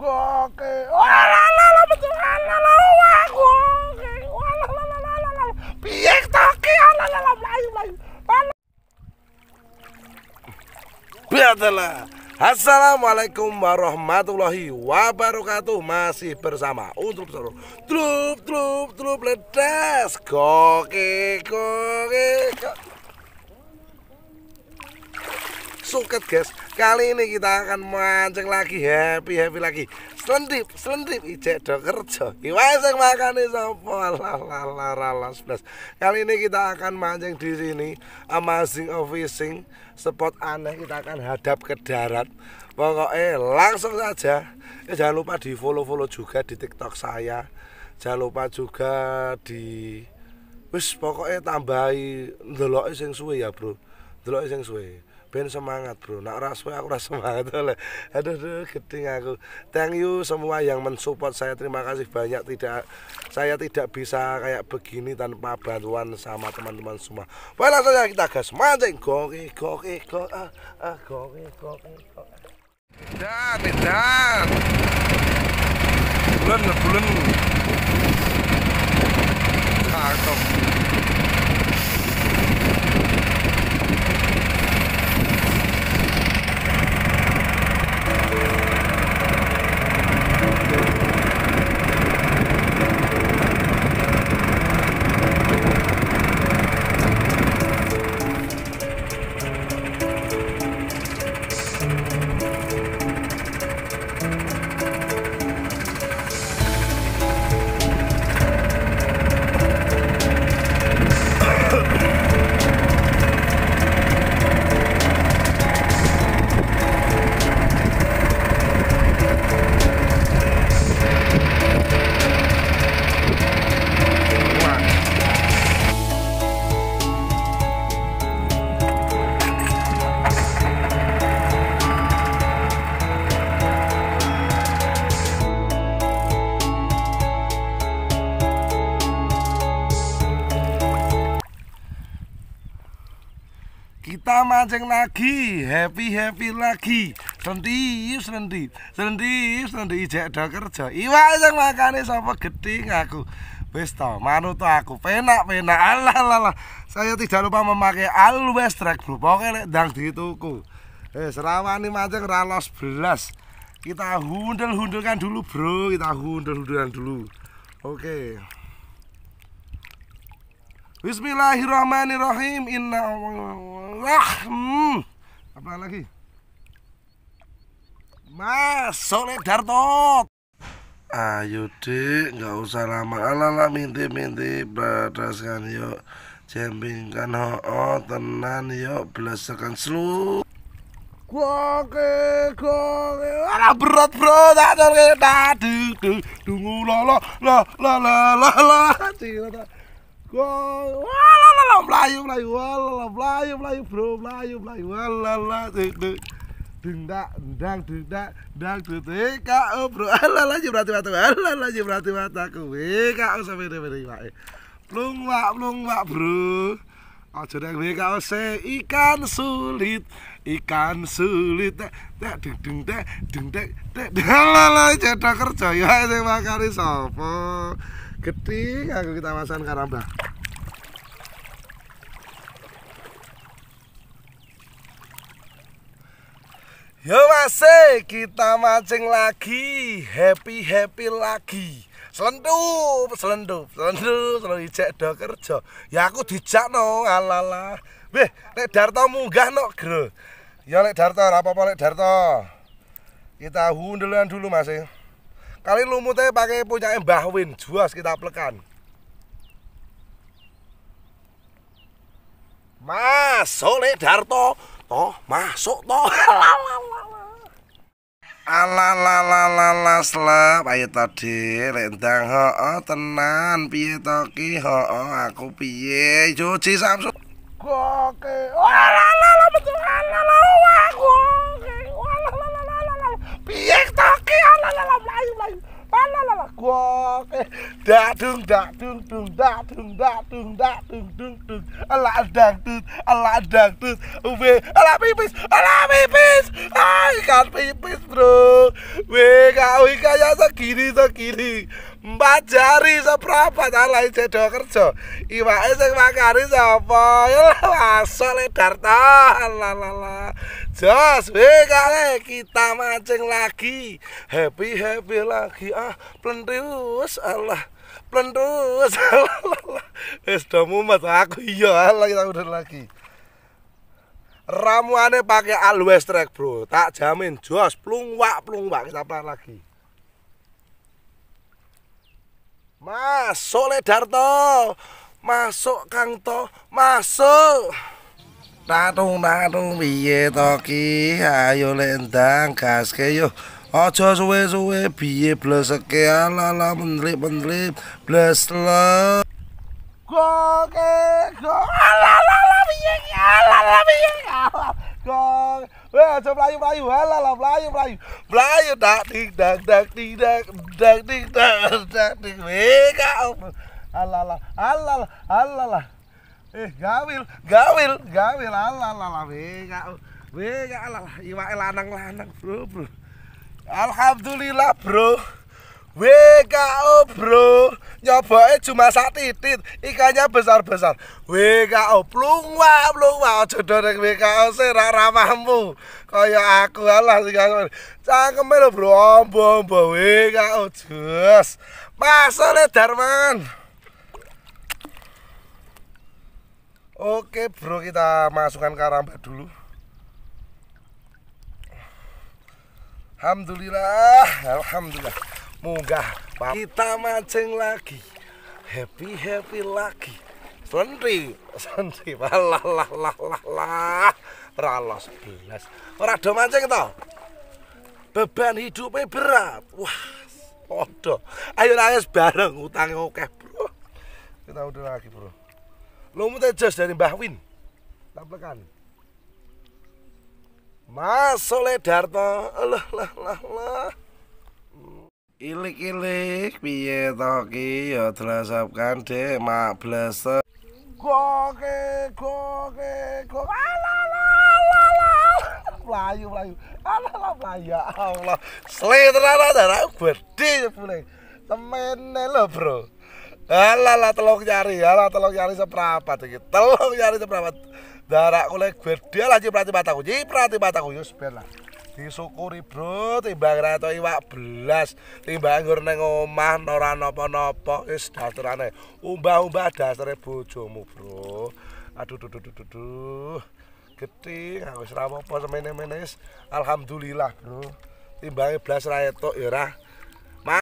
betul wah goke taki melayu melayu Assalamualaikum warahmatullahi wabarakatuh Masih bersama Untuk seluruh Trup trup trup Ledes Koke, koke, koke suket guys kali ini kita akan mancing lagi happy happy lagi selendip selendip ijek do kerja iwaseng makan sopo lalalalas sebelas kali ini kita akan mancing di sini amazing of fishing spot aneh kita akan hadap ke darat pokoknya langsung saja ya, jangan lupa di follow follow juga di tiktok saya jangan lupa juga di wis pokoknya tambahi ndeloke sing suwe ya bro ndeloke sing suwe ben semangat bro nak raswe aku rasa semangat oleh aduh, aduh geding aku thank you semua yang mensupport saya terima kasih banyak tidak saya tidak bisa kayak begini tanpa bantuan sama teman-teman semua baik langsung saja kita gas mancing koki koki koki ah, ah koki goki dan dan bulan bulan cakep kita mancing lagi happy happy lagi serendi serendi serendi serendi ijek do kerja iwak yang makannya sama gede aku wis manu manut aku penak penak alah alah saya tidak lupa memakai always track bro pokoknya dang di tuku eh serawani mancing ralos belas kita hundel-hundelkan dulu bro kita hundel-hundelkan dulu oke okay. Bismillahirrahmanirrahim. Inna Wah, hmm. apa lagi? Mas, solid Darto. Ayo dek, nggak usah lama alala minti-minti berdasarkan yuk Jempingkan ho tenan yuk belasakan selu Goke goke ala berat bro tak tadi tadi dungu lala, lala, lala, la la lala, Gol. melayu melayu walala melayu melayu bro melayu melayu walala bro bro aja oh, ikan sulit ikan sulit deng deng deng kerja ya gede aku kita masan karambah. Yo masih kita mancing lagi, happy happy lagi. Selendup, selendup, selendup, selalu ijek do kerja. Ya aku dijak no, alala Weh, lek Darto munggah no, gro. Ya lek Darto, apa-apa lek Darto. Kita hundelan dulu masih. Ya. Kali lumutnya pakai punya Mbah Win, juas kita plekan. Masuk Le Darto, toh masuk toh. ala la la la la selap ayo tadi rendang ho -o, tenan piye toki ho -o, aku piye cuci samsung goke ala la la betul ala la la piye la la la la la qua đã da, đã da, thương da, thương đã thương đã thương thương thương Allah đang thương Allah đang thương we Allah be peace Allah be peace I can't be peace bro we ga we ga ya sa kiri sa kiri mbajari seprapat ala jedo kerja iba sing makari siapa? ya waso ledar ta lalala jos we kale kita mancing lagi happy happy lagi ah plentus Allah plentus Allah wis do mumet aku iya alah kita udah lagi Ramuane pakai alwestrek bro tak jamin jos plungwak plungwak kita pelan lagi Masuk le Darto. Masuk Kang To, masuk. Tatung tatung piye to ki? Ayo le ndang gaske yo. ojo suwe-suwe biye bleseke ala ala menrip-menrip bles le. Goke go ala ala piye ki ala ala piye ala. Goke Wah, aja melayu-melayu. Halah lah melayu-melayu. Melayu dak dik dak dak dik dak dak dik dak dak dik. Weh, kau. lah, halah lah, halah lah. Eh, gawil, gawil, gawil. Halah lah lah, weh, kau. Weh, lah. Iwake lanang-lanang, Bro, Bro. Alhamdulillah, Bro. WKO, Bro eh cuma sak titit ikannya besar-besar WKO plungwa plungwa aja dorek WKO serak ramahmu kaya aku alah sing aku cangkeme lho bro ombo-ombo WKO jos masane Darman Oke bro kita masukkan karambat dulu Alhamdulillah Alhamdulillah munggah Pap. kita mancing lagi happy happy lagi sentri sentri lah lah lah lah lah ralos belas ora do mancing to beban hidupnya berat wah podo ayo nangis bareng utangnya oke bro kita udah lagi bro Lo mau tejas dari Mbah Win tampilkan Mas Soledarto, lah lah lah lah ilik-ilik piye to ki ya drasapkan dek mak blese goke goke la. melayu melayu ala la ya Allah selera darah gede puleng ya, temene lo bro ala la telung nyari ala telung nyari seprapat iki telung nyari seprapat darah kulit gede lah ciprat mataku ciprat mataku yus ya, ben lah disukuri bro timbang rata iwak belas timbang anggur neng omah noran nopo-nopo is dasarane umbah-umbah dasarnya bojomu bro aduh duh duh duh duh duh semene-mene alhamdulillah bro timbangnya belas raya tok irah